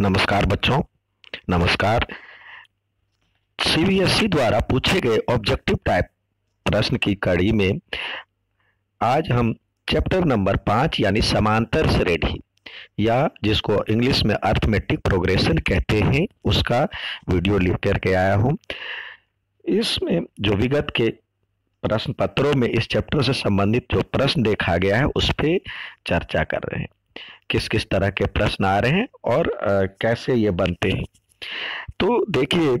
नमस्कार बच्चों नमस्कार सीबीएसई e द्वारा पूछे गए ऑब्जेक्टिव टाइप प्रश्न की कड़ी में आज हम चैप्टर नंबर पाँच यानी समांतर श्रेणी या जिसको इंग्लिश में अर्थमेटिक प्रोग्रेशन कहते हैं उसका वीडियो लिख करके आया हूँ इसमें जो विगत के प्रश्न पत्रों में इस चैप्टर से संबंधित जो प्रश्न देखा गया है उस पर चर्चा कर रहे हैं किस किस तरह के प्रश्न आ रहे हैं और आ, कैसे ये बनते हैं तो देखिए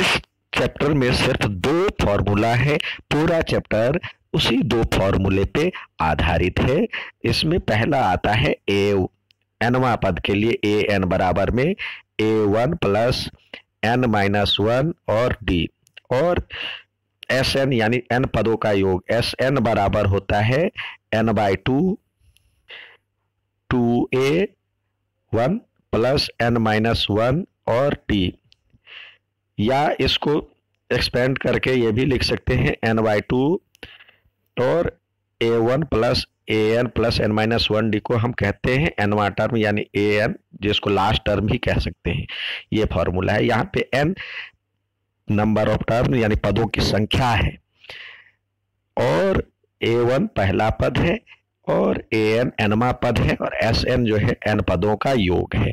इस चैप्टर में सिर्फ दो फॉर्मूला है पूरा चैप्टर उसी दो फॉर्मूले पे आधारित है इसमें पहला आता है ए एनवा पद के लिए ए एन बराबर में A one plus N minus one और डी और एस एन यानी एन पदों का योग एस एन बराबर होता है N by two two A one plus N minus one और टी या इसको एक्सपेंड करके ये भी लिख सकते हैं एन वाई टू और A one plus A N plus N minus one D को हम कहते हैं एनवा टर्म यानी ए एन जिसको लास्ट टर्म ही कह सकते हैं ये फॉर्मूला है यहाँ पे एन नंबर ऑफ टर्म यानी पदों की संख्या है और ए वन पहला पद है और ए एन एनमा पद है और एस एन जो है एन पदों का योग है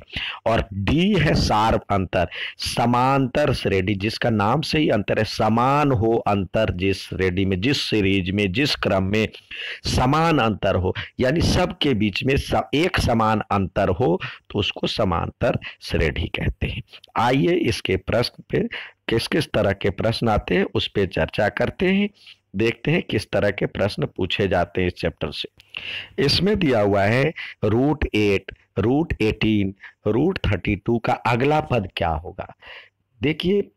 और डी है सार अंतर समांतर श्रेणी जिसका नाम से ही अंतर है समान हो अंतर जिस श्रेणी में जिस सीरीज में जिस क्रम में समान अंतर हो यानी सबके बीच में सब, एक समान अंतर हो तो उसको समांतर श्रेणी कहते हैं आइए इसके प्रश्न पे किस किस तरह के प्रश्न आते हैं उस पर चर्चा करते हैं देखते हैं किस तरह के प्रश्न पूछे जाते हैं इस चैप्टर से इसमें दिया हुआ है root eight root eighteen root thirty two का अगला पद क्या होगा देखिए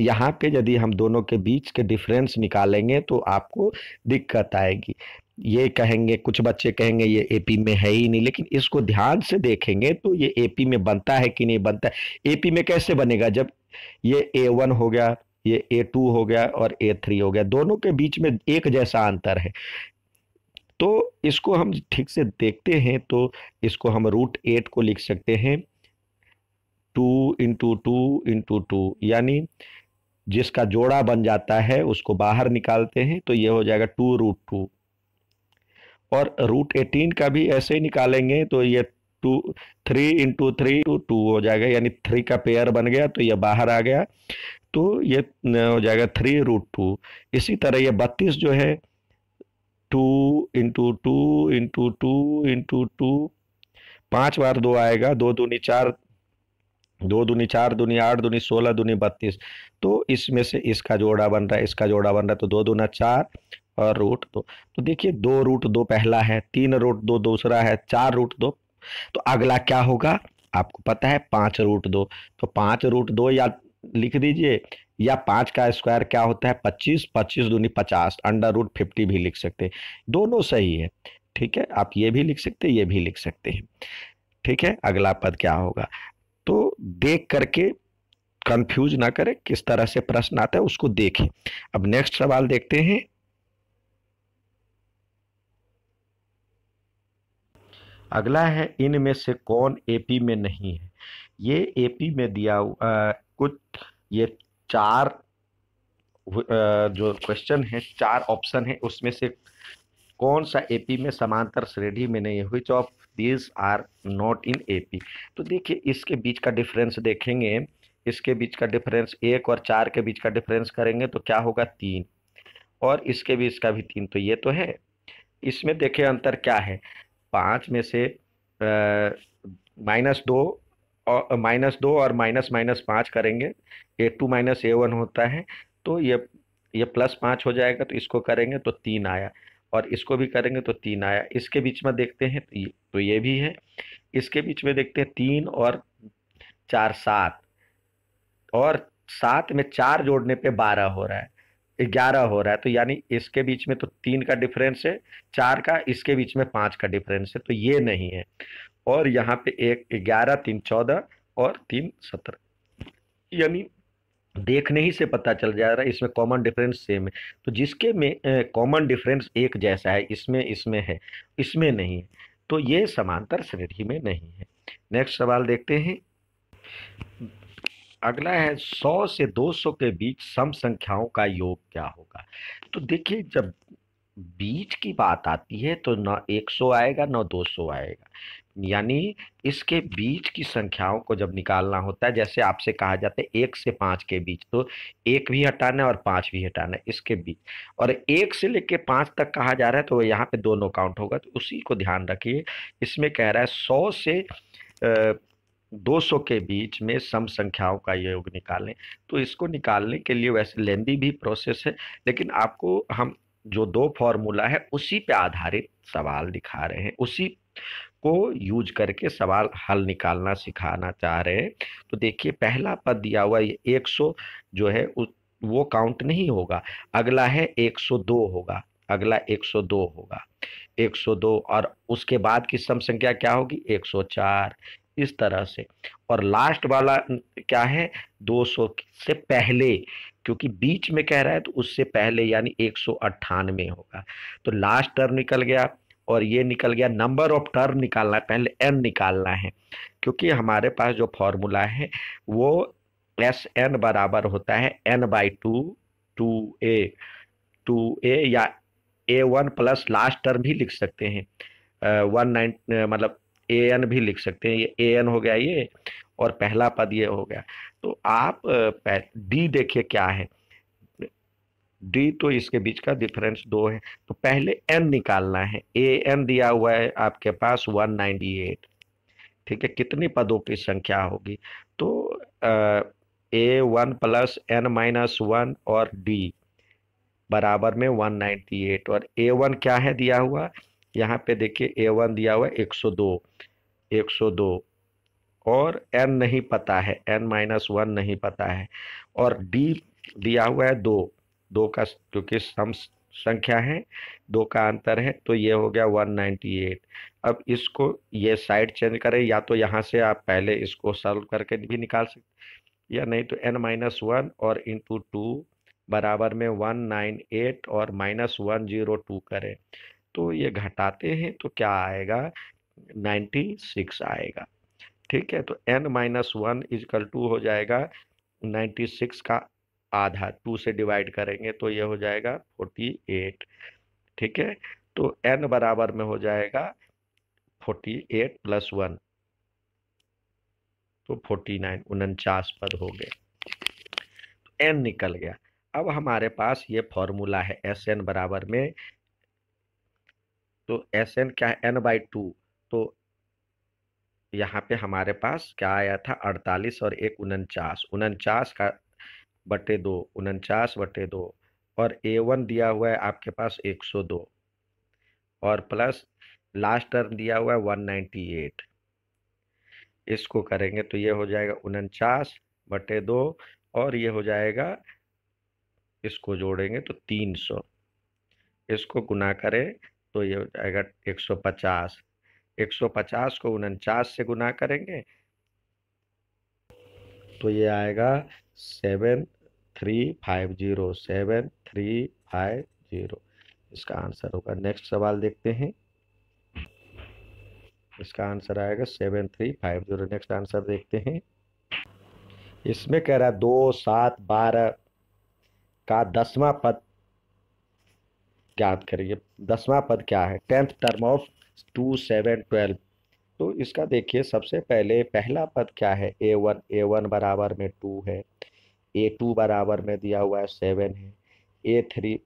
यहाँ पे यदि हम दोनों के बीच के डिफरेंस निकालेंगे तो आपको दिक्कत आएगी ये कहेंगे कुछ बच्चे कहेंगे ये एपी में है ही नहीं लेकिन इसको ध्यान से देखेंगे तो ये एपी में बनता है कि नहीं बनता है एपी में कैसे बनेगा जब ये ए वन हो गया ये ए टू हो गया और ए थ्री हो गया दोनों के बीच में एक जैसा अंतर है तो इसको हम ठीक से देखते हैं तो इसको हम रूट एट को लिख सकते हैं two into two into two यानी जिसका जोड़ा बन जाता है उसको बाहर निकालते हैं तो ये हो जाएगा टू रूट टू और रूट एटीन का भी ऐसे ही निकालेंगे तो ये two three into three two two हो जाएगा यानी थ्री का पेयर बन गया तो ये बाहर आ गया तो ये हो जाएगा थ्री रूट टू इसी तरह ये बत्तीस जो है two into two into two into two पाँच बार दो आएगा दो दूनी चार दो दूनी चार दूनी आठ दूनी सोलह दूनी बत्तीस तो इसमें से इसका जोड़ा बन रहा है इसका जोड़ा बन रहा है तो दो दूना चार और रूट दो तो देखिए दो रूट दो पहला है तीन रूट दो दूसरा है चार रूट दो तो अगला क्या होगा आपको पता है पाँच रूट दो तो पाँच रूट दो या लिख दीजिए या पाँच का स्क्वायर क्या होता है पच्चीस पच्चीस दूनी पचास अंडर रूट फिफ्टी भी लिख सकते हैं दोनों सही है ठीक है आप ये भी लिख सकते हैं ये भी लिख सकते हैं ठीक है अगला पद क्या होगा तो देख करके कंफ्यूज ना करें किस तरह से प्रश्न आता है उसको देखें अब नेक्स्ट सवाल देखते हैं अगला है इनमें से कौन एपी में नहीं है ये एपी में दिया कुछ ये चार जो क्वेश्चन है चार ऑप्शन है उसमें से कौन सा एपी में समांतर श्रेणी में नहीं हुई जो this are not in AP तो देखिए इसके बीच का डिफरेंस देखेंगे इसके बीच का डिफरेंस एक और चार के बीच का डिफरेंस करेंगे तो क्या होगा तीन और इसके बीच का भी तीन तो ये तो है इसमें देखिए अंतर क्या है पाँच में से माइनस दो और माइनस दो और माइनस माइनस पाँच करेंगे A two minus A one होता है तो ये ये प्लस पाँच हो जाएगा तो इसको करेंगे तो तीन आया और इसको भी करेंगे तो तीन आया इसके बीच में देखते हैं तो ये तो ये भी है इसके बीच में देखते हैं तीन और चार सात और सात में चार जोड़ने पे बारह हो रहा है ग्यारह हो रहा है तो यानी इसके बीच में तो तीन का डिफरेंस है चार का इसके बीच में पाँच का डिफरेंस है तो ये नहीं है और यहाँ पे एक ग्यारह तीन चौदह और तीन सत्रह यानी देखने ही से पता चल जा रहा है इसमें कॉमन डिफरेंस सेम है तो जिसके में कॉमन डिफरेंस एक जैसा है इसमें इसमें है इसमें नहीं है तो ये समांतर श्रेणी में नहीं है नेक्स्ट सवाल देखते हैं अगला है 100 से 200 के बीच सम संख्याओं का योग क्या होगा तो देखिए जब बीच की बात आती है तो ना 100 आएगा ना 200 आएगा यानी इसके बीच की संख्याओं को जब निकालना होता है जैसे आपसे कहा जाता है एक से पाँच के बीच तो एक भी हटाना है और पाँच भी हटाना है इसके बीच और एक से लेकर पाँच तक कहा जा रहा है तो यहाँ पर दोनों काउंट होगा तो उसी को ध्यान रखिए इसमें कह रहा है सौ से 200 के बीच में सम संख्याओं का योग निकालें तो इसको निकालने के लिए वैसे लेंदी भी प्रोसेस है लेकिन आपको हम जो दो फॉर्मूला है उसी पे आधारित सवाल दिखा रहे हैं उसी को यूज करके सवाल हल निकालना सिखाना चाह रहे हैं तो देखिए पहला पद दिया हुआ ये 100 जो है वो काउंट नहीं होगा अगला है 102 होगा अगला 102 होगा 102 और उसके बाद की सम संख्या क्या होगी 104 इस तरह से और लास्ट वाला क्या है 200 से पहले क्योंकि बीच में कह रहा है तो उससे पहले यानी एक होगा तो लास्ट टर्म निकल गया और ये निकल गया नंबर ऑफ टर्म निकालना है पहले एन निकालना है क्योंकि हमारे पास जो फॉर्मूला है वो एस एन बराबर होता है N by two two A two A या A one plus last term भी लिख सकते हैं वन नाइन मतलब ए एन भी लिख सकते हैं ये ए एन हो गया ये और पहला पद ये हो गया तो आप डी देखिए क्या है डी तो इसके बीच का डिफरेंस दो है तो पहले एन निकालना है ए एन दिया हुआ है आपके पास वन एट ठीक है कितने पदों की संख्या होगी तो A one plus N minus one और डी बराबर में वन एट और ए वन क्या है दिया हुआ यहाँ पे देखिए ए वन दिया हुआ है एक सौ दो एक सौ दो और एन नहीं पता है एन माइनस वन नहीं पता है और डी दिया हुआ है दो दो का क्योंकि सम संख्या है दो का अंतर है तो ये हो गया 198 अब इसको ये साइड चेंज करें या तो यहाँ से आप पहले इसको सॉल्व करके भी निकाल सकते या नहीं तो एन माइनस वन और इंटू टू बराबर में 198 और माइनस वन जीरो टू करें तो ये घटाते हैं तो क्या आएगा 96 आएगा ठीक है तो n minus one is equal to हो जाएगा 96 का आधा टू से डिवाइड करेंगे तो ये हो जाएगा 48 ठीक है तो n बराबर में हो जाएगा 48 प्लस वन तो 49 उनचास पद हो गए एन तो निकल गया अब हमारे पास ये फॉर्मूला है एस एन बराबर में तो एस एन क्या है एन बाई टू तो यहाँ पे हमारे पास क्या आया था अड़तालीस और एक उनचास उनचास का बटे दो उनचास बटे दो और ए वन दिया हुआ है आपके पास एक सौ दो और प्लस लास्ट टर्म दिया हुआ है वन नाइन्टी एट इसको करेंगे तो ये हो जाएगा उनचास बटे दो और ये हो जाएगा इसको जोड़ेंगे तो तीन सौ इसको गुना करें तो ये अगर 150 150 को उनचास से गुना करेंगे तो ये आएगा seven three five zero seven three five zero इसका आंसर होगा नेक्स्ट सवाल देखते हैं इसका आंसर आएगा seven three five zero next answer देखते हैं इसमें कह रहा है दो सात बारह का दसवां पद ज्ञात करिए दसवां पद क्या है tenth term of two seven twelve तो इसका देखिए सबसे पहले पहला पद क्या है ए वन ए वन बराबर में टू है ए टू बराबर में दिया हुआ है सेवन है ए थ्री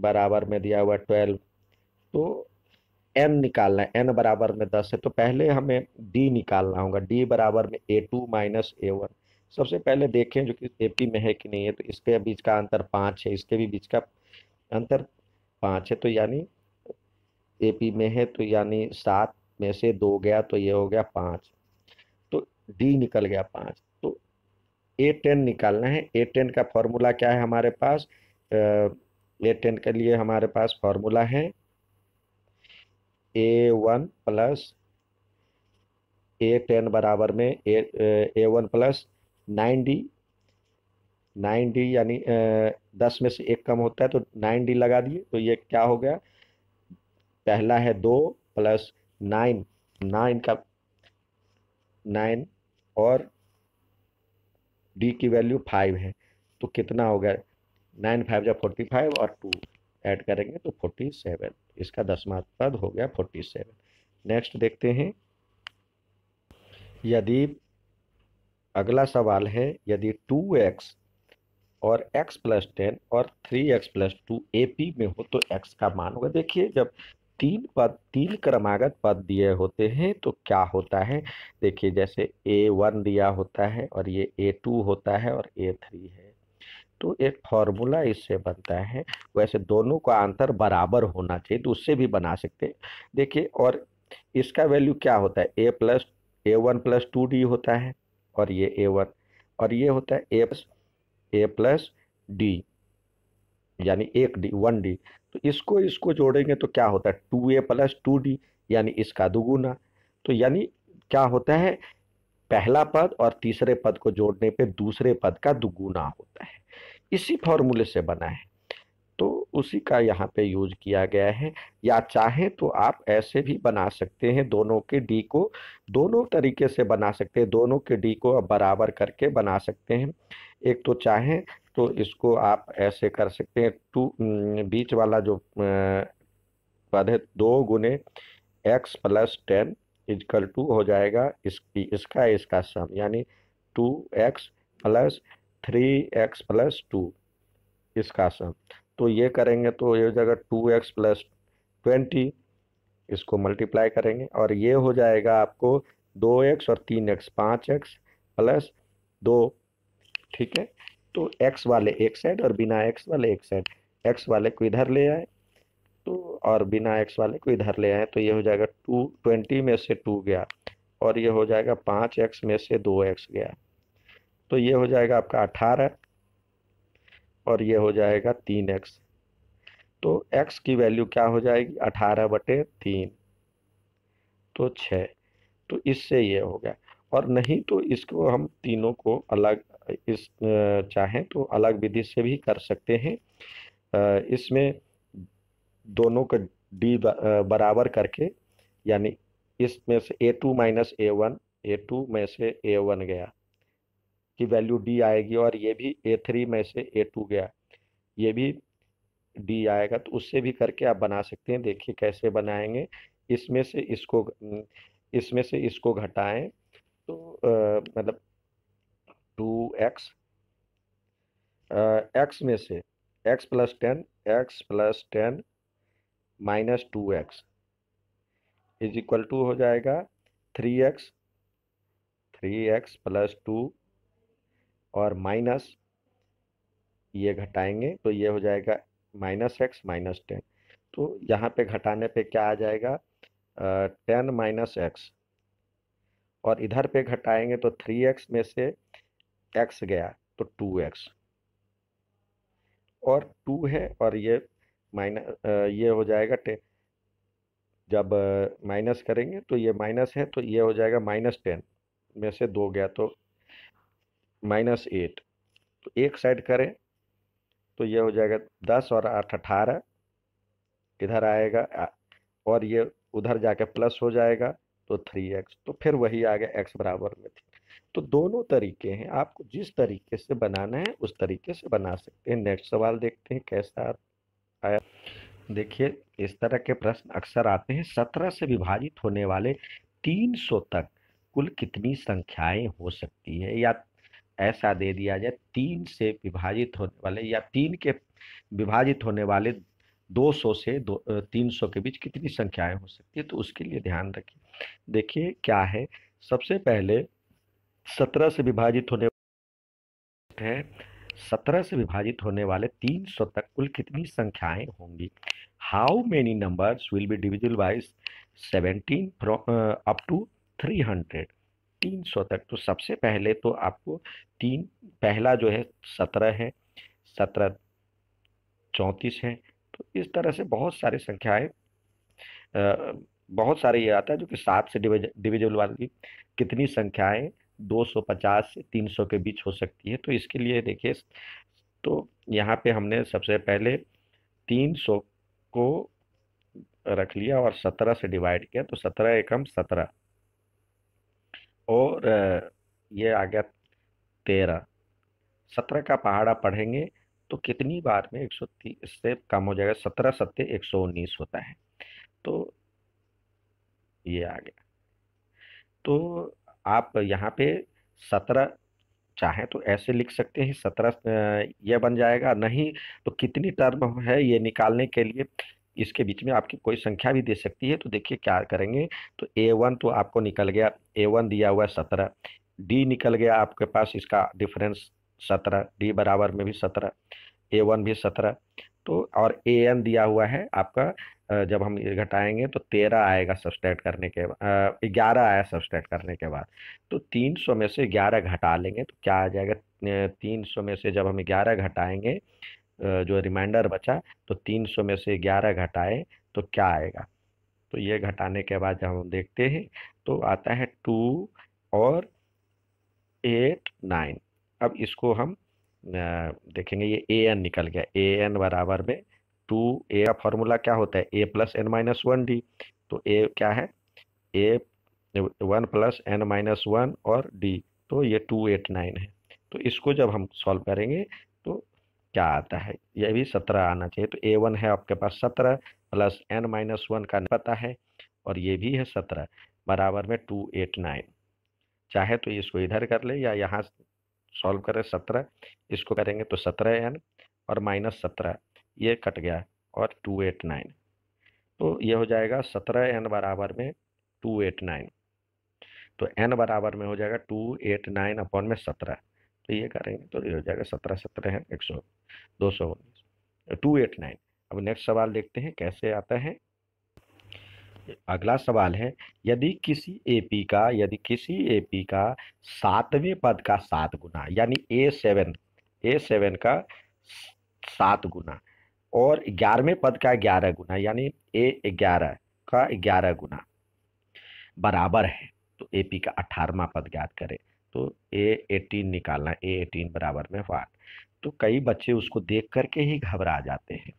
बराबर में दिया हुआ है ट्वेल्व तो एन निकालना है एन बराबर में दस है तो पहले हमें डी निकालना होगा डी बराबर में A two minus A one सबसे पहले देखें जो कि ए पी में है कि नहीं है तो इसके बीच का अंतर पाँच है इसके भी बीच का अंतर पाँच है तो यानी ए पी में है तो यानी सात में से दो गया तो ये हो गया पाँच तो डी निकल गया पाँच तो ए टेन निकालना है ए टेन का फॉर्मूला क्या है हमारे पास ए टेन के लिए हमारे पास फॉर्मूला है A one plus A ten बराबर में A A one plus nine D nine D यानी दस में से एक कम होता है तो नाइन डी लगा दिए तो ये क्या हो गया पहला है दो प्लस नाइन नाइन का नाइन और डी की वैल्यू फाइव है तो कितना हो गया नाइन फाइव या फोर्टी फाइव और टू ऐड करेंगे तो फोर्टी सेवन इसका दसवा पद हो गया फोर्टी सेवन नेक्स्ट देखते हैं यदि अगला सवाल है यदि टू एक्स और x प्लस टेन और three X plus two A P में हो तो x का मान होगा देखिए जब तीन पद तीन क्रमागत पद दिए होते हैं तो क्या होता है देखिए जैसे ए वन दिया होता है और ये ए टू होता है और ए थ्री है तो एक फॉर्मूला इससे बनता है वैसे दोनों का अंतर बराबर होना चाहिए तो उससे भी बना सकते हैं देखिए और इसका वैल्यू क्या होता है A plus A one plus two D होता है और ये ए वन और ये होता है A plus A plus D यानी एक डी वन डी तो इसको इसको जोड़ेंगे तो क्या होता है two A plus two D यानी इसका दुगुना तो यानी क्या होता है पहला पद और तीसरे पद को जोड़ने पे दूसरे पद का दुगुना होता है इसी फॉर्मूले से बना है उसी का यहाँ पे यूज किया गया है या चाहे तो आप ऐसे भी बना सकते हैं दोनों के डी को दोनों तरीके से बना सकते हैं दोनों के डी को आप बराबर करके बना सकते हैं एक तो चाहें तो इसको आप ऐसे कर सकते हैं टू बीच वाला जो पद है दो गुने X plus ten is equal to हो जाएगा इसकी इसका इसका सम यानी two X plus three X plus two इसका सम तो ये करेंगे तो ये हो जाएगा टू एक्स प्लस ट्वेंटी इसको मल्टीप्लाई करेंगे और ये हो जाएगा आपको दो एक्स और तीन एक्स पाँच एक्स प्लस दो ठीक है तो एक्स वाले एक साइड और बिना एक्स वाले एक साइड एक्स वाले को इधर ले आए तो और बिना एक्स वाले को इधर ले आए तो ये हो जाएगा टू ट्वेंटी में से टू गया और ये हो जाएगा पाँच एक्स में से दो एक्स गया तो ये हो जाएगा आपका अठारह और ये हो जाएगा तीन एक्स तो एक्स की वैल्यू क्या हो जाएगी अठारह बटे तीन तो छः तो इससे ये हो गया और नहीं तो इसको हम तीनों को अलग इस चाहें तो अलग विधि से भी कर सकते हैं इसमें दोनों का डी बराबर करके यानी इसमें से A two minus A one A two में से ए वन गया की वैल्यू डी आएगी और ये भी ए थ्री में से ए टू गया ये भी डी आएगा तो उससे भी करके आप बना सकते हैं देखिए कैसे बनाएंगे इसमें से इसको इसमें से इसको घटाएं तो आ, मतलब टू एक्स एक्स में से X plus ten X plus ten minus two X is equal to हो जाएगा three X three X plus two और माइनस ये घटाएंगे तो ये हो जाएगा माइनस एक्स माइनस टेन तो यहाँ पे घटाने पे क्या आ जाएगा टेन माइनस एक्स और इधर पे घटाएंगे तो थ्री एक्स में से एक्स गया तो टू एक्स और टू है और ये माइनस ये हो जाएगा टे जब माइनस करेंगे तो ये माइनस है तो ये हो जाएगा माइनस टेन में से दो गया तो माइनस एट तो एक साइड करें तो ये हो जाएगा दस और आठ अठारह इधर आएगा और ये उधर जाके प्लस हो जाएगा तो थ्री एक्स तो फिर वही आ गया एक्स बराबर में थी तो दोनों तरीके हैं आपको जिस तरीके से बनाना है उस तरीके से बना सकते हैं नेक्स्ट सवाल देखते हैं कैसा आया देखिए इस तरह के प्रश्न अक्सर आते हैं सत्रह से विभाजित होने वाले तीन सौ तक कुल कितनी संख्याएं हो सकती है या ऐसा दे दिया जाए तीन से विभाजित होने वाले या तीन के विभाजित होने वाले 200 से दो तीन के बीच कितनी संख्याएं हो सकती है तो उसके लिए ध्यान रखिए देखिए क्या है सबसे पहले सत्रह से विभाजित होने है सत्रह से विभाजित होने वाले तीन सौ तक कुल कितनी संख्याएं होंगी how many numbers will be divisible by seventeen up to three hundred तीन सौ तक तो सबसे पहले तो आपको तीन पहला जो है सत्रह है सत्रह चौंतीस है तो इस तरह से बहुत सारे संख्याएं बहुत सारे ये आता है जो कि सात से डिविजिबल वाली कितनी संख्याएं पचास से तीन सौ के बीच हो सकती है तो इसके लिए देखिए तो यहाँ पे हमने सबसे पहले तीन सौ को रख लिया और सत्रह से डिवाइड किया तो सत्रह एकम सत्रह और ये आ गया तेरह सत्रह का पहाड़ा पढ़ेंगे तो कितनी बार में एक सौ तीस से कम हो जाएगा सत्रह सत्य एक सौ उन्नीस होता है तो ये आ गया तो आप यहाँ पे सत्रह चाहें तो ऐसे लिख सकते हैं सत्रह यह बन जाएगा नहीं तो कितनी टर्म है ये निकालने के लिए इसके बीच में आपकी कोई संख्या भी दे सकती है तो देखिए क्या करेंगे तो ए वन तो आपको निकल गया ए वन दिया हुआ है सत्रह डी निकल गया आपके पास इसका डिफरेंस सत्रह डी बराबर में भी सत्रह ए वन भी सत्रह तो और ए एन दिया हुआ है आपका जब हम घटाएंगे तो तेरह आएगा सब्सट्रैक्ट करने के बाद ग्यारह आया सब्सट्रैक्ट करने के बाद तो तीन सौ में से ग्यारह घटा लेंगे तो क्या आ जाएगा तीन सौ में से जब हम ग्यारह घटाएंगे जो रिमाइंडर बचा तो 300 में से 11 घटाए तो क्या आएगा तो ये घटाने के बाद जब हम देखते हैं तो आता है टू और एट नाइन अब इसको हम देखेंगे ये ए एन निकल गया ए एन बराबर में टू ए का फॉर्मूला क्या होता है A plus N minus one D तो ए क्या है A one plus N minus one और डी तो ये टू एट नाइन है तो इसको जब हम सॉल्व करेंगे तो क्या आता है ये भी सत्रह आना चाहिए तो ए वन है आपके पास सत्रह प्लस एन माइनस वन का पता है और ये भी है सत्रह बराबर में टू एट नाइन चाहे तो इसको इधर कर ले या यहाँ सॉल्व करें सत्रह इसको करेंगे तो सत्रह एन और माइनस सत्रह ये कट गया और टू एट नाइन तो ये हो जाएगा सत्रह एन बराबर में टू एट नाइन तो एन बराबर में हो जाएगा टू एट नाइन अपॉन में सत्रह तो ये करेंगे तो ये हो जाएगा सत्रह सत्रह है एक सौ दो सौ उन्नीस टू एट नाइन अब नेक्स्ट सवाल देखते हैं कैसे आता है अगला सवाल है यदि किसी एपी का यदि किसी एपी का सातवें पद का सात गुना यानी ए सेवन ए सेवन का सात गुना और ग्यारहवें पद का ग्यारह गुना यानी ए ग्यारह का ग्यारह गुना बराबर है तो एपी का अठारवा पद ज्ञात करें तो ए एटीन निकालना ए एटीन बराबर में वाट तो कई बच्चे उसको देख करके ही घबरा जाते हैं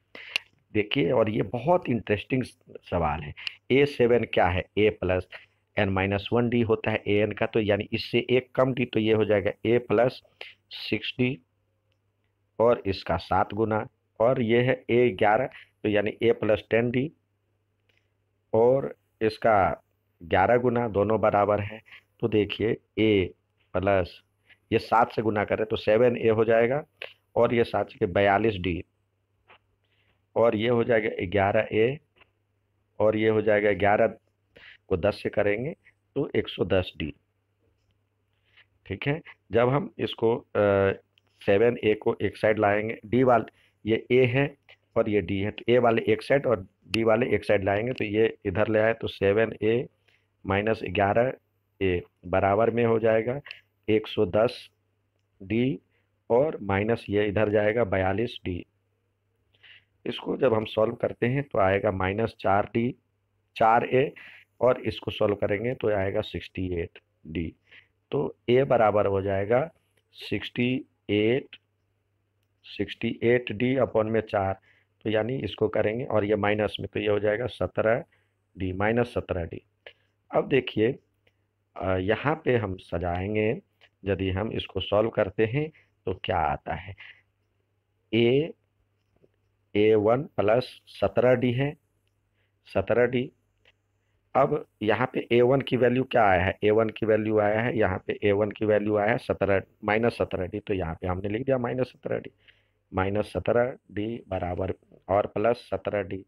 देखिए और ये बहुत इंटरेस्टिंग सवाल है ए सेवन क्या है A plus N minus one D होता है ए एन का तो यानी इससे एक कम डी तो ये हो जाएगा ए प्लस सिक्स डी और इसका सात गुना और ये है ए ग्यारह तो यानी ए प्लस टेन डी और इसका ग्यारह गुना दोनों बराबर है तो देखिए ए प्लस ये सात से गुना करें तो सेवन ए हो जाएगा और ये सात के बयालीस डी और ये हो जाएगा ग्यारह ए और ये हो जाएगा ग्यारह को दस से करेंगे तो एक सौ दस डी ठीक है जब हम इसको सेवन ए को एक साइड लाएंगे डी वाले ये ए है और ये डी है तो ए वाले एक साइड और डी वाले एक साइड लाएंगे तो ये इधर ले आए तो सेवन ए माइनस ग्यारह ए बराबर में हो जाएगा 110 डी और माइनस ये इधर जाएगा बयालीस डी इसको जब हम सॉल्व करते हैं तो आएगा माइनस चार डी चार ए और इसको सॉल्व करेंगे तो आएगा सिक्सटी एट डी तो ए बराबर हो जाएगा sixty eight sixty eight D upon में चार तो यानी इसको करेंगे और ये माइनस में तो ये हो जाएगा सत्रह डी माइनस सत्रह डी अब देखिए यहाँ पे हम सजाएंगे यदि हम इसको सॉल्व करते हैं तो क्या आता है ए ए वन प्लस सत्रह डी है सत्रह डी अब यहाँ पे ए वन की वैल्यू क्या आया है ए वन की वैल्यू आया है यहाँ पे ए वन की वैल्यू आया है सत्रह माइनस सत्रह डी तो यहाँ पे हमने लिख दिया माइनस सत्रह डी माइनस सत्रह डी बराबर और प्लस सत्रह डी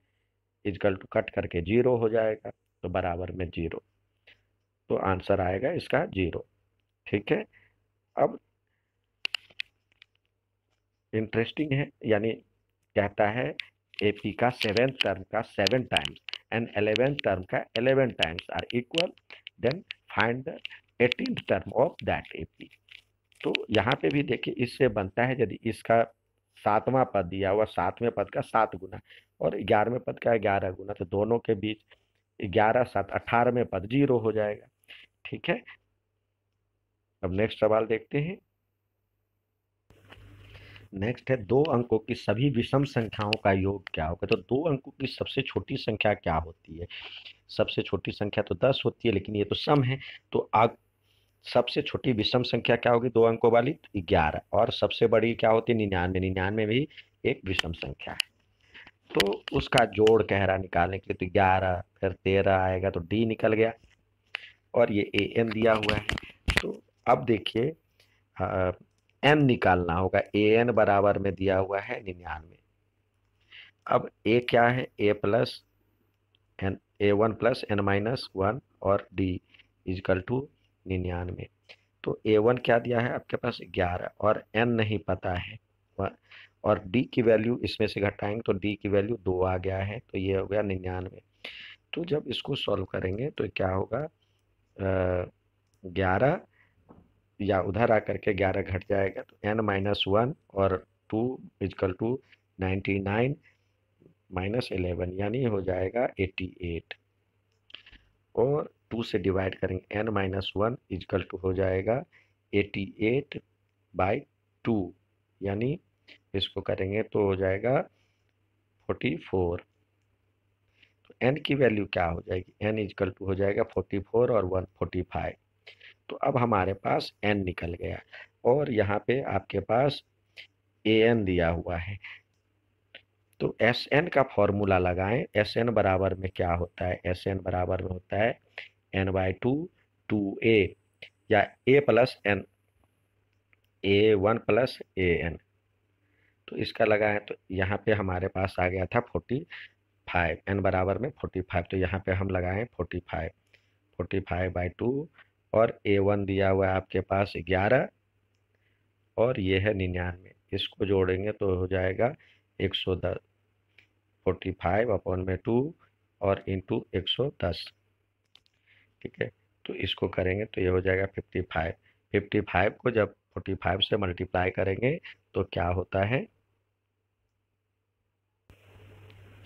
इजकल टू कट करके जीरो हो जाएगा तो बराबर में जीरो तो आंसर आएगा इसका जीरो ठीक है अब इंटरेस्टिंग है यानी कहता है एपी का सेवेंथ टर्म का seven times and eleventh term का eleven times are equal then find eighteen term of that AP तो यहाँ पे भी देखिए इससे बनता है यदि इसका सातवां पद दिया हुआ सातवें पद का सात गुना और ग्यारहवें पद का ग्यारह गुना तो दोनों के बीच ग्यारह सात अठारहवें पद जीरो हो जाएगा ठीक है अब नेक्स्ट सवाल देखते हैं नेक्स्ट है दो अंकों की सभी विषम संख्याओं का योग क्या होगा तो दो अंकों की सबसे छोटी संख्या क्या होती है सबसे छोटी संख्या तो दस होती है लेकिन ये तो सम है तो आग सबसे छोटी विषम संख्या क्या होगी दो अंकों वाली तो ग्यारह और सबसे बड़ी क्या होती है निन्यानवे निन्यानवे भी एक विषम संख्या है तो उसका जोड़ कहरा निकालने के लिए तो ग्यारह फिर तेरह आएगा तो डी निकल गया और ये ए एन दिया हुआ है तो अब देखिए एन निकालना होगा ए एन बराबर में दिया हुआ है निन्यानवे अब ए क्या है A plus N A one plus N minus one और डी इजकल टू निन्यानवे तो ए वन क्या दिया है आपके पास ग्यारह और एन नहीं पता है और डी की वैल्यू इसमें से घटाएंगे तो डी की वैल्यू दो आ गया है तो ये हो गया निन्यानवे तो जब इसको सॉल्व करेंगे तो क्या होगा ग्यारह या उधर आकर के ग्यारह घट जाएगा तो एन माइनस वन और two is equal to ninety nine minus eleven यानी हो जाएगा एट्टी एट और टू से डिवाइड करेंगे N minus one is equal to हो जाएगा एटी एट बाई टू यानी इसको करेंगे तो हो जाएगा फोर्टी फोर एन की वैल्यू क्या हो जाएगी एन इजकल टू हो जाएगा फोर्टी फोर और वन फोर्टी फाइव तो अब हमारे पास एन निकल गया और यहाँ पे आपके पास ए एन दिया हुआ है तो एस एन का फॉर्मूला लगाएं एस एन बराबर में क्या होता है एस एन बराबर में होता है N by two two A या A plus N A one plus A N तो इसका लगाएं तो यहाँ पे हमारे पास आ गया था फोर्टी फाइव एन बराबर में फोर्टी फाइव तो यहाँ पे हम लगाएं forty five forty five by two और ए वन दिया हुआ है आपके पास ग्यारह और ये है निन्यानवे इसको जोड़ेंगे तो हो जाएगा एक सौ दस फोर्टी फाइव अपॉन में टू और इंटू एक सौ दस ठीक है तो इसको करेंगे तो ये हो जाएगा फिफ्टी फाइव फिफ्टी फाइव को जब फोर्टी फाइव से मल्टीप्लाई करेंगे तो क्या होता है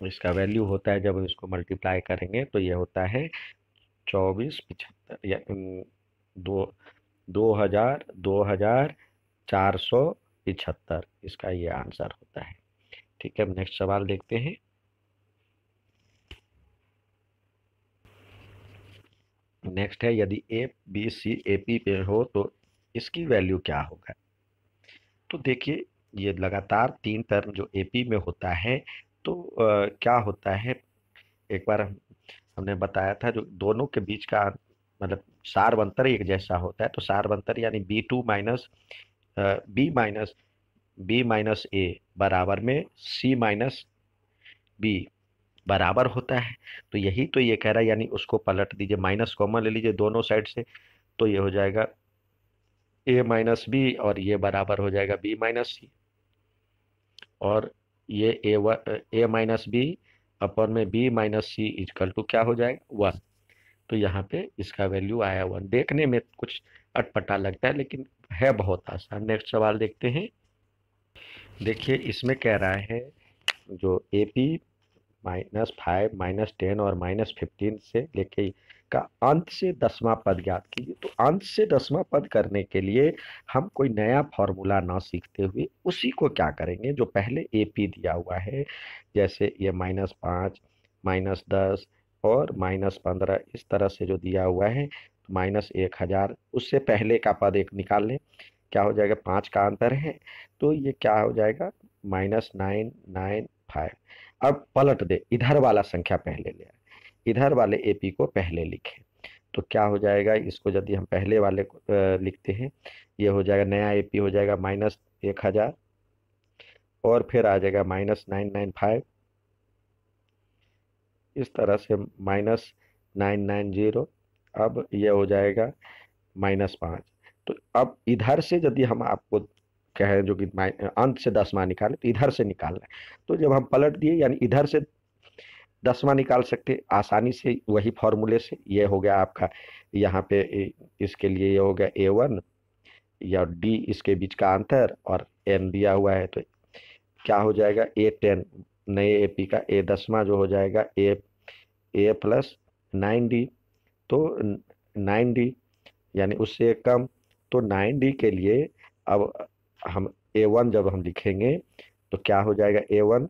इसका वैल्यू होता है जब इसको मल्टीप्लाई करेंगे तो ये होता है चौबीस पिछहत्तर या दो दो हज़ार दो हज़ार चार सौ पिछहत्तर इसका ये आंसर होता है ठीक है अब नेक्स्ट सवाल देखते हैं नेक्स्ट है यदि A B C A P पे हो तो इसकी वैल्यू क्या होगा तो देखिए ये लगातार तीन टर्म जो ए पी में होता है तो आ, क्या होता है एक बार हम, हमने बताया था जो दोनों के बीच का मतलब सारवंतर एक जैसा होता है तो सारवंतर यानी B two minus B minus B minus A बराबर में सी माइनस बी बराबर होता है तो यही तो ये कह रहा है यानी उसको पलट दीजिए माइनस कॉमन ले लीजिए दोनों साइड से तो ये हो जाएगा ए माइनस बी और ये बराबर हो जाएगा बी माइनस सी और ये A one A minus B upon में B minus C is equal to क्या हो जाएगा वन तो यहाँ पे इसका वैल्यू आया वन देखने में कुछ अटपटा लगता है लेकिन है बहुत आसान नेक्स्ट सवाल देखते हैं देखिए इसमें कह रहा है जो A P minus five minus ten और माइनस फिफ्टीन से लेके का अंत से दसवां पद ज्ञात कीजिए तो अंत से दसवां पद करने के लिए हम कोई नया फॉर्मूला ना सीखते हुए उसी को क्या करेंगे जो पहले ए पी दिया हुआ है जैसे ये माइनस पाँच माइनस दस और माइनस पंद्रह इस तरह से जो दिया हुआ है तो माइनस एक हज़ार उससे पहले का पद एक निकाल लें क्या हो जाएगा पाँच का अंतर है तो ये क्या हो जाएगा माइनस नाइन नाइन फाइव अब पलट दे इधर वाला संख्या पहले ले आए इधर वाले ए पी को पहले लिखें तो क्या हो जाएगा इसको यदि हम पहले वाले को लिखते हैं ये हो जाएगा नया ए पी हो जाएगा माइनस एक हज़ार और फिर आ जाएगा माइनस नाइन नाइन फाइव इस तरह से माइनस नाइन नाइन जीरो अब यह हो जाएगा माइनस पाँच तो अब इधर से यदि हम आपको क्या है जो कि अंत से दसवां निकाले तो इधर से निकाल लें तो जब हम पलट दिए यानी इधर से दसवां निकाल सकते आसानी से वही फॉर्मूले से ये हो गया आपका यहाँ पे इसके लिए ये हो गया ए वन या डी इसके बीच का अंतर और एन दिया हुआ है तो क्या हो जाएगा ए टेन नए ए पी का ए दसवा जो हो जाएगा A A plus nine D तो नाइन डी यानी उससे कम तो नाइन डी के लिए अब हम ए वन जब हम लिखेंगे तो क्या हो जाएगा ए वन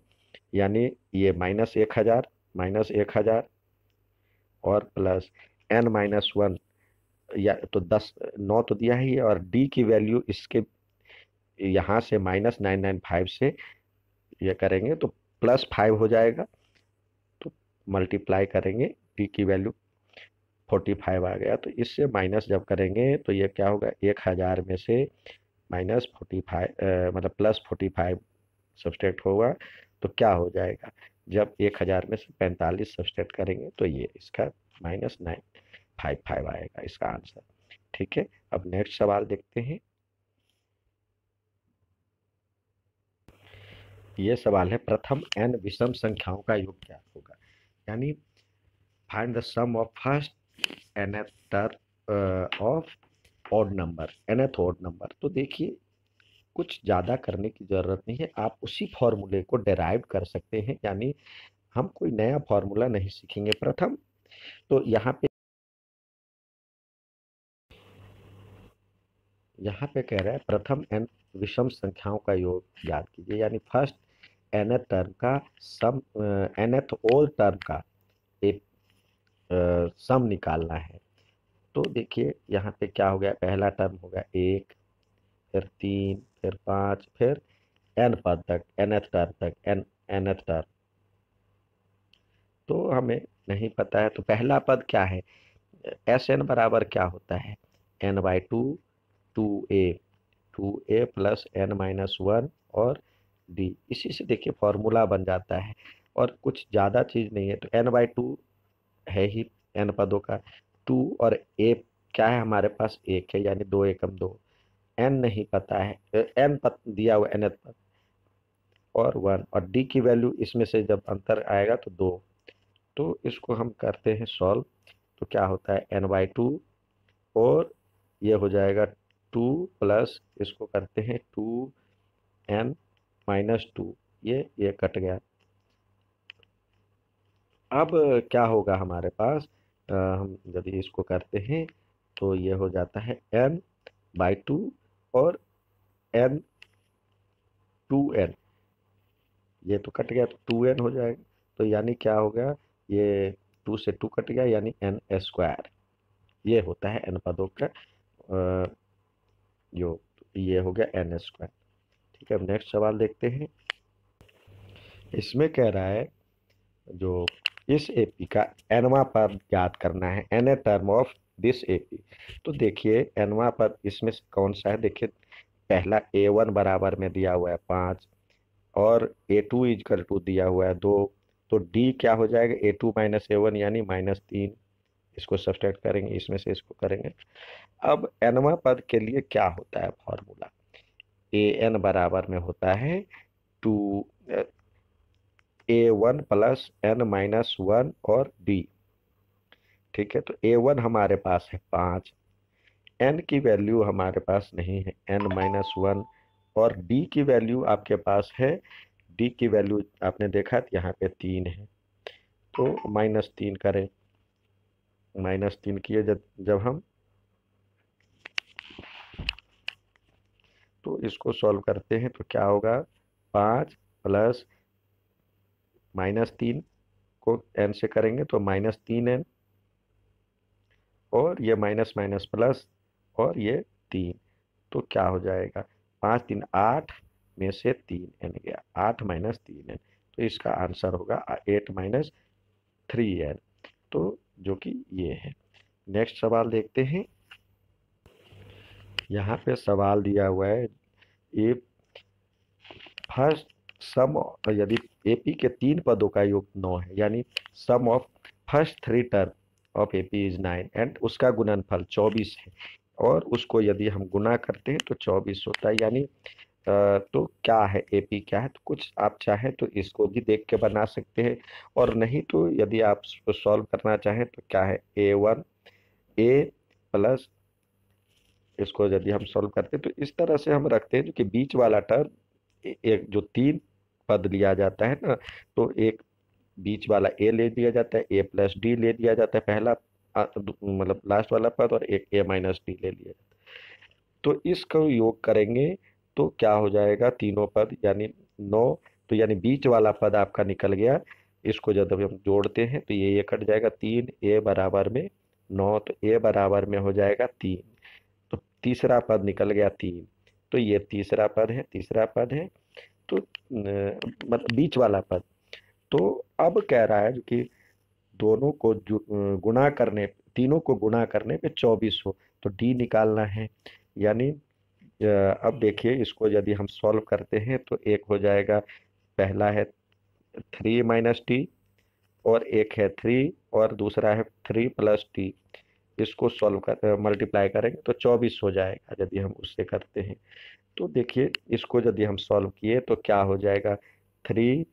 यानी ये माइनस एक हज़ार माइनस एक हज़ार और प्लस एन माइनस वन या तो दस नौ तो दिया ही है और डी की वैल्यू इसके यहाँ से माइनस नाइन नाइन फाइव से ये करेंगे तो प्लस फाइव हो जाएगा तो मल्टीप्लाई करेंगे डी की वैल्यू फोर्टी फाइव आ गया तो इससे माइनस जब करेंगे तो ये क्या होगा एक हज़ार में से माइनस फोर्टी फाइव मतलब प्लस फोर्टी फाइव सब्सट्रैक्ट होगा तो क्या हो जाएगा जब एक हज़ार में से पैंतालीस सब्सट्रैक्ट करेंगे तो ये इसका माइनस नाइन फाइव फाइव आएगा इसका आंसर ठीक है अब नेक्स्ट सवाल देखते हैं ये सवाल है प्रथम एन विषम संख्याओं का योग क्या होगा यानी find the sum of first N of odd number nth odd number तो देखिए कुछ ज़्यादा करने की ज़रूरत नहीं है आप उसी फॉर्मूले को डेराइव कर सकते हैं यानी हम कोई नया फॉर्मूला नहीं सीखेंगे प्रथम तो यहाँ पे यहाँ पे कह रहा है प्रथम एन विषम संख्याओं का योग याद कीजिए यानी फर्स्ट एनथ टर्म का सम एनथ ओल्ड टर्म का एक सम निकालना है तो देखिए यहाँ पे क्या हो गया पहला टर्म हो गया एक फिर तीन फिर पाँच फिर एन पद तक एन एथ टर्म तक एन एन एथ टर्म तो हमें नहीं पता है तो पहला पद क्या है एस एन बराबर क्या होता है N by two two A two A plus N minus one और डी इसी से देखिए फॉर्मूला बन जाता है और कुछ ज़्यादा चीज़ नहीं है तो एन बाई टू है ही एन पदों का टू और ए क्या है हमारे पास एक है यानी दो एकम दो एन नहीं पता है एन पत दिया हुआ एन पद और वन और डी की वैल्यू इसमें से जब अंतर आएगा तो दो तो इसको हम करते हैं सॉल्व तो क्या होता है एन वाई टू और ये हो जाएगा टू प्लस इसको करते हैं टू एन माइनस टू ये ये कट गया अब क्या होगा हमारे पास हम यदि इसको करते हैं तो ये हो जाता है एन बाई टू और एन टू एन ये तो कट गया तो टू एन हो जाएगा तो यानी क्या हो गया ये टू से टू कट गया यानी एन स्क्वायर ये होता है एन पदों का जो ये हो गया एन स्क्वायर ठीक है अब नेक्स्ट सवाल देखते हैं इसमें कह रहा है जो इस ए पी का एनवा पद याद करना है N A term of this A P तो देखिए एनवा पद इसमें कौन सा है देखिए पहला ए वन बराबर में दिया हुआ है पाँच और ए टू इजकल टू दिया हुआ है दो तो डी क्या हो जाएगा A two minus A one यानी माइनस तीन इसको सब्सट्रैक्ट करेंगे इसमें से इसको करेंगे अब एनवा पद के लिए क्या होता है फॉर्मूला ए एन बराबर में होता है two A one plus N minus one और बी ठीक है तो ए वन हमारे पास है पाँच एन की वैल्यू हमारे पास नहीं है एन माइनस वन और डी की वैल्यू आपके पास है डी की वैल्यू आपने देखा तो यहाँ पे तीन है तो माइनस तीन करें माइनस तीन किए जब जब हम तो इसको सॉल्व करते हैं तो क्या होगा पाँच प्लस माइनस तीन को एन से करेंगे तो माइनस तीन एन और ये माइनस माइनस प्लस और ये तीन तो क्या हो जाएगा पाँच तीन आठ में से तीन एन गया आठ माइनस तीन एन तो इसका आंसर होगा एट माइनस थ्री एन तो जो कि ये है नेक्स्ट सवाल देखते हैं यहाँ पे सवाल दिया हुआ है ए फर्स्ट सम यदि एपी के तीन पदों का योग नौ है यानी sum of first three term of AP is nine and उसका गुणनफल चौबीस है और उसको यदि हम गुना करते हैं तो चौबीस होता है यानी तो क्या है एपी क्या है तो कुछ आप चाहें तो इसको भी देख के बना सकते हैं और नहीं तो यदि आप उसको सॉल्व करना चाहें तो क्या है ए वन ए प्लस इसको यदि हम सॉल्व करते हैं तो इस तरह से हम रखते हैं जो कि बीच वाला टर्म एक जो तीन पद लिया जाता है ना तो एक बीच वाला ए ले लिया जाता है ए प्लस डी ले लिया जाता है पहला मतलब लास्ट वाला पद और एक ए माइनस डी ले लिया जाता है तो इसका योग करेंगे तो क्या हो जाएगा तीनों पद यानी नौ तो यानी बीच वाला पद आपका निकल गया इसको जब हम जोड़ते हैं तो ये ये कट जाएगा तीन ए बराबर में नौ तो ए बराबर में हो जाएगा तीन तो तीसरा पद निकल गया तीन तो ये तीसरा पद है तीसरा पद है तो मतलब बीच वाला पद तो अब कह रहा है कि दोनों को गुणा करने तीनों को गुणा करने पे चौबीस हो तो डी निकालना है यानी अब देखिए इसको यदि हम सॉल्व करते हैं तो एक हो जाएगा पहला है थ्री माइनस टी और एक है थ्री और दूसरा है थ्री प्लस टी इसको सॉल्व कर मल्टीप्लाई करेंगे तो चौबीस हो जाएगा यदि हम उससे करते हैं तो देखिए इसको यदि हम सॉल्व किए तो क्या हो जाएगा थ्री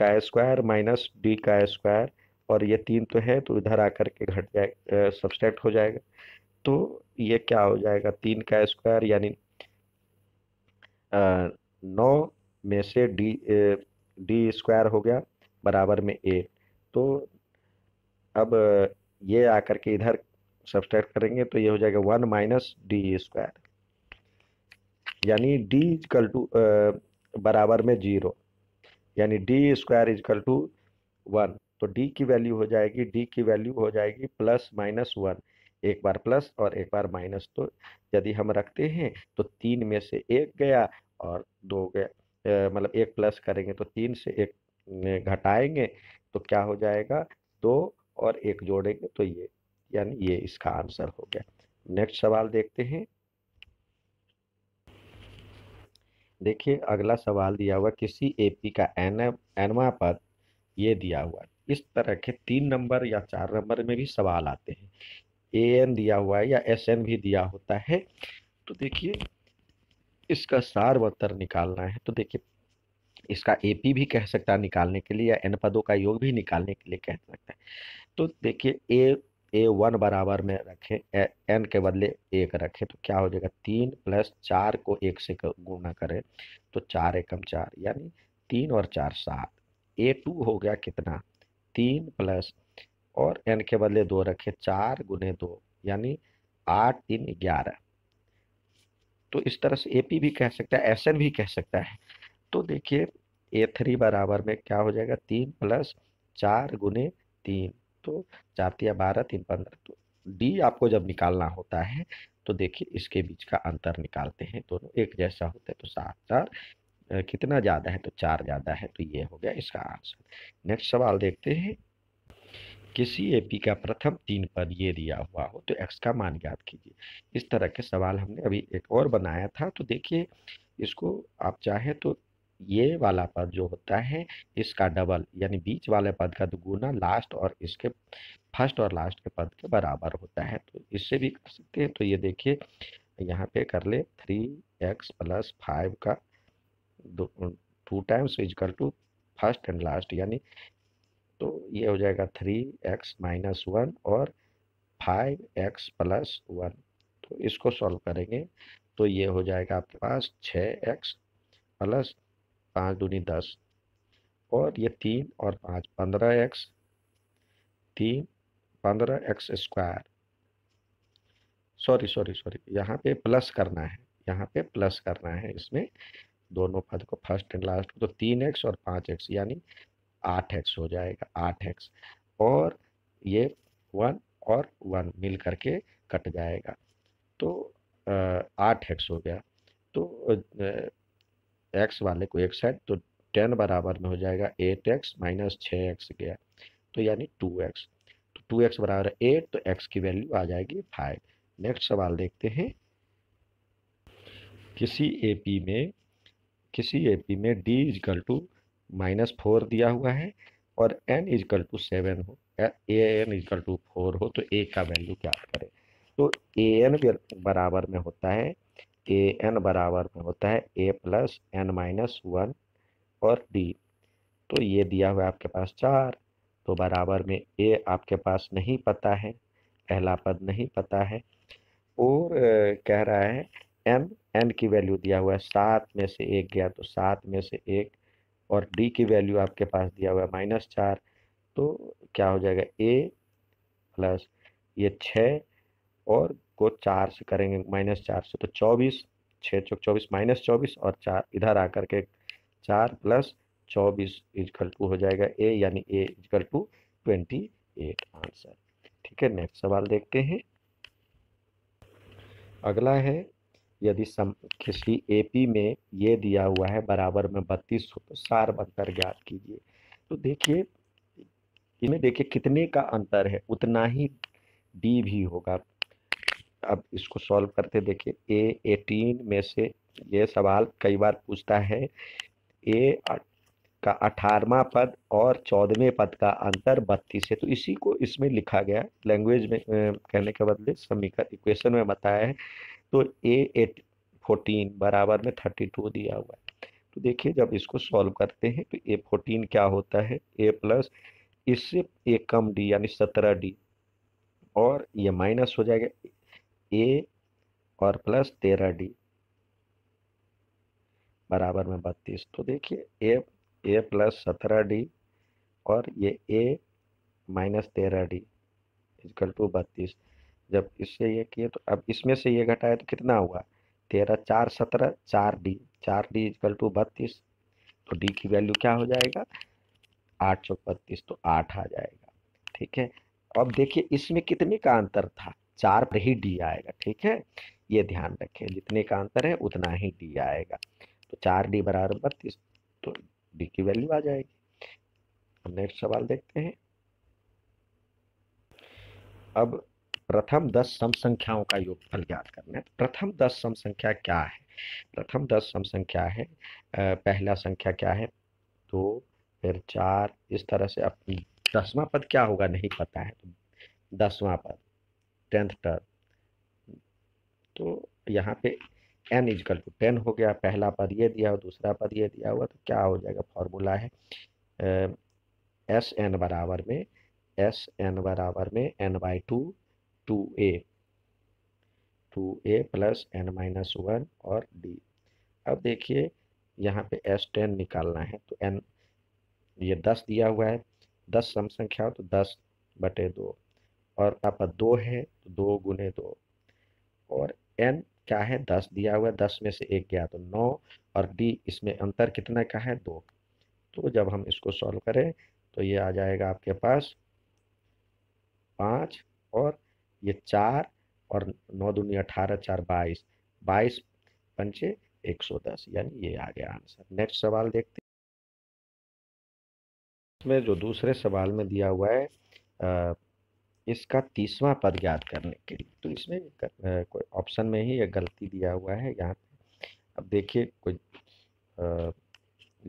का स्क्वायर माइनस डी का स्क्वायर और ये तीन तो है तो इधर आकर के घट जाए सब्सट्रैक्ट हो जाएगा तो ये क्या हो जाएगा तीन का स्क्वायर यानी नौ में से डी डी स्क्वायर हो गया बराबर में ए तो अब ये आकर के इधर सब्सट्रैक्ट करेंगे तो ये हो जाएगा वन माइनस डी स्क्वायर यानी डी इजकल टू बराबर में जीरो यानी D square equal to one तो डी की वैल्यू हो जाएगी डी की वैल्यू हो जाएगी प्लस माइनस वन एक बार प्लस और एक बार माइनस तो यदि हम रखते हैं तो तीन में से एक गया और दो गया मतलब एक प्लस करेंगे तो तीन से एक घटाएंगे तो क्या हो जाएगा दो और एक जोड़ेंगे तो ये यानी ये इसका आंसर हो गया नेक्स्ट सवाल देखते हैं देखिए अगला सवाल दिया हुआ किसी एपी का एन एनवा पद ये दिया हुआ इस तरह के तीन नंबर या चार नंबर में भी सवाल आते हैं ए एन दिया हुआ है या एस एन भी दिया होता है तो देखिए इसका सार सार्वतर निकालना है तो देखिए इसका एपी भी कह सकता है निकालने के लिए या एन पदों का योग भी निकालने के लिए कह सकता है तो देखिए ए ए वन बराबर में रखें एन के बदले एक रखें तो क्या हो जाएगा तीन प्लस चार को एक से गुणा करें तो चार एकम चार यानी तीन और चार सात ए टू हो गया कितना तीन प्लस और एन के बदले दो रखें चार गुने दो यानी आठ तीन ग्यारह तो इस तरह से ए पी भी कह सकता है एस एन भी कह सकता है तो देखिए ए थ्री बराबर में क्या हो जाएगा तीन प्लस चार गुने तीन तो चार या बारह तीन पंद्रह तो डी आपको जब निकालना होता है तो देखिए इसके बीच का अंतर निकालते हैं दोनों एक जैसा होता है तो सात चार कितना ज़्यादा है तो चार ज़्यादा है तो ये हो गया इसका आंसर नेक्स्ट सवाल देखते हैं किसी एपी का प्रथम तीन पद ये दिया हुआ हो तो एक्स का मान ज्ञात कीजिए इस तरह के सवाल हमने अभी एक और बनाया था तो देखिए इसको आप चाहे तो ये वाला पद जो होता है इसका डबल यानी बीच वाले पद का दुगुना लास्ट और इसके फर्स्ट और लास्ट के पद के बराबर होता है तो इससे भी कर सकते हैं तो ये देखिए यहाँ पे कर ले थ्री एक्स प्लस फाइव का दो two times equal to first and last यानी तो ये हो जाएगा थ्री एक्स माइनस वन और फाइव एक्स प्लस वन तो इसको सॉल्व करेंगे तो ये हो जाएगा आपके पास छः एक्स प्लस पाँच दूनी दस और ये तीन और पाँच पंद्रह एक्स तीन पंद्रह X square sorry sorry sorry यहाँ पे प्लस करना है यहाँ पे प्लस करना है इसमें दोनों पद को फर्स्ट एंड लास्ट तो तीन एक्स और पाँच एक्स यानी आठ एक्स हो जाएगा आठ एक्स और ये वन और वन मिल करके कट जाएगा तो आठ एक्स हो गया तो एक्स वाले को एक साइड तो टेन बराबर में हो जाएगा एट एक्स माइनस छ एक्स गया तो यानी टू एक्स तो टू एक्स बराबर एट तो एक्स की वैल्यू आ जाएगी फाइव नेक्स्ट सवाल देखते हैं किसी पी में किसी पी में D is equal to minus four दिया हुआ है और एन इजकल टू सेवन हो A N is equal to four हो तो ए का वैल्यू क्या करें तो ए एन बराबर में होता है ए एन बराबर में होता है A plus N minus one और डी तो ये दिया हुआ आपके पास चार तो बराबर में ए आपके पास नहीं पता है पहला पद नहीं पता है और कह रहा है एन एन की वैल्यू दिया हुआ है सात में से एक गया तो सात में से एक और डी की वैल्यू आपके पास दिया हुआ है माइनस चार तो क्या हो जाएगा ए प्लस ये छः और को चार से करेंगे माइनस चार से तो चौबीस छः चौक चौबीस माइनस चौबीस और चार इधर आकर के चार प्लस चौबीस इजकल टू हो जाएगा ए यानी A equal to twenty eight answer ठीक है नेक्स्ट सवाल देखते हैं अगला है यदि सम किसी पी में ये दिया हुआ है बराबर में बत्तीस हो तो सार अंतर ज्ञात कीजिए तो देखिए इसमें देखिए कितने का अंतर है उतना ही डी भी होगा अब इसको सॉल्व करते देखिए ए एटीन में से ये सवाल कई बार पूछता है ए का अठारवा पद और चौदहवें पद का अंतर बत्तीस है तो इसी को इसमें लिखा गया लैंग्वेज में कहने के बदले समीकरण इक्वेशन में बताया है तो ए एट फोर्टीन बराबर में थर्टी टू दिया हुआ है तो देखिए जब इसको सॉल्व करते हैं तो ए फोर्टीन क्या होता है ए प्लस इससे ए कम डी यानी सत्रह डी और ये माइनस हो जाएगा ए और प्लस तेरह डी बराबर में बत्तीस तो देखिए ए ए प्लस सत्रह डी और ये ए माइनस तेरह डी इजकल टू बत्तीस जब इससे ये किए तो अब इसमें से ये घटाए तो कितना हुआ तेरह चार सत्रह चार डी चार डी इजकल टू बत्तीस तो डी की वैल्यू क्या हो जाएगा आठ सौ बत्तीस तो आठ आ जाएगा ठीक है अब देखिए इसमें कितने का अंतर था चार पर ही डी आएगा ठीक है ये ध्यान रखें जितने का अंतर है उतना ही डी आएगा तो चार डी बराबर बत्तीस तो डी की वैल्यू आ जाएगी हम नेक्स्ट सवाल देखते हैं अब प्रथम दस सम संख्याओं का योगफल ज्ञात करना है प्रथम दस सम संख्या क्या है प्रथम दस सम संख्या है पहला संख्या क्या है दो फिर चार इस तरह से अब दसवां पद क्या होगा नहीं पता है दसवां पद टेंथ टर्म तो यहाँ पे एन इजकल टू टेन हो गया पहला पद ये दिया हुआ दूसरा पद ये दिया हुआ तो क्या हो जाएगा फॉर्मूला है एस एन बराबर में एस एन बराबर में N by two two A two A plus N minus one और डी अब देखिए यहाँ पे एस टेन निकालना है तो एन ये दस दिया हुआ है दस सम संख्या हो तो दस बटे दो और आपका दो है तो दो गुने दो और एन क्या है दस दिया हुआ है दस में से एक गया तो नौ और डी इसमें अंतर कितना का है दो तो जब हम इसको सॉल्व करें तो ये आ जाएगा आपके पास पाँच और ये चार और नौ दुनिया अठारह चार बाईस बाईस पंचे एक सौ दस यानी ये आ गया आंसर नेक्स्ट सवाल देखते हैं इसमें जो दूसरे सवाल में दिया हुआ है आ, इसका तीसवा पद ज्ञात करने के लिए तो इसमें कोई ऑप्शन में ही यह गलती दिया हुआ है यहाँ पे अब देखिए कोई आ,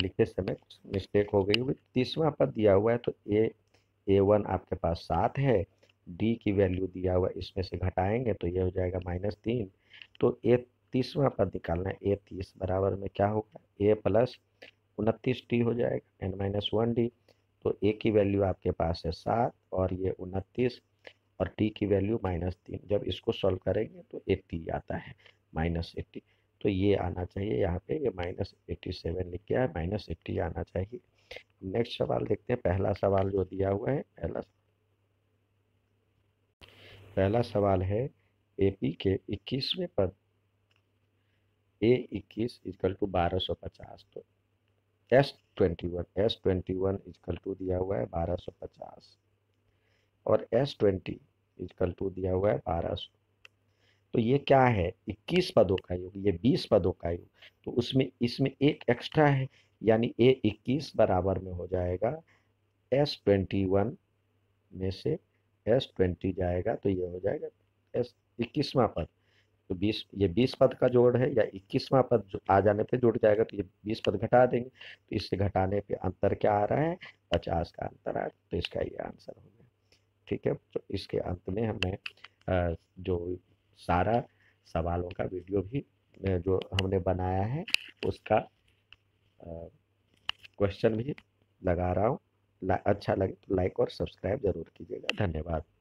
लिखते समय कुछ मिस्टेक हो गई होगी तीसवा पद दिया हुआ है तो ए ए वन आपके पास सात है डी की वैल्यू दिया हुआ इसमें से घटाएंगे तो ये हो जाएगा माइनस तीन तो ए तीसवा पद निकालना है ए तीस बराबर में क्या होगा ए प्लस उनतीस डी हो जाएगा एन माइनस वन डी तो ए की वैल्यू आपके पास है सात और ये उनतीस और टी की वैल्यू माइनस तीन जब इसको सॉल्व करेंगे तो एट्टी आता है माइनस एट्टी तो ये आना चाहिए यहाँ पे ये माइनस एट्टी सेवन लिख गया है माइनस एट्टी आना चाहिए नेक्स्ट सवाल देखते हैं पहला सवाल जो दिया हुआ है पहला पहला सवाल है पी के इक्कीसवें पद ए इक्कीस इजकल टू बारह सौ पचास तो S twenty one S twenty one is equal to दिया हुआ है बारह सौ पचास और एस ट्वेंटी इजकल टू दिया हुआ है बारह सौ तो ये क्या है इक्कीस पदों का योग ये बीस पदों का योग तो उसमें इसमें एक एक्स्ट्रा है यानी ए इक्कीस बराबर में हो जाएगा एस ट्वेंटी वन में से एस ट्वेंटी जाएगा तो ये हो जाएगा एस इक्कीसवा पद तो बीस ये बीस पद का जोड़ है या इक्कीसवां पद जो आ जाने पे जुड़ जाएगा तो ये बीस पद घटा देंगे तो इससे घटाने पे अंतर क्या आ रहा है पचास का अंतर आ तो इसका ये आंसर होगा ठीक है तो इसके अंत में हमने जो सारा सवालों का वीडियो भी जो हमने बनाया है उसका क्वेश्चन भी लगा रहा हूँ अच्छा लगे तो लाइक और सब्सक्राइब ज़रूर कीजिएगा धन्यवाद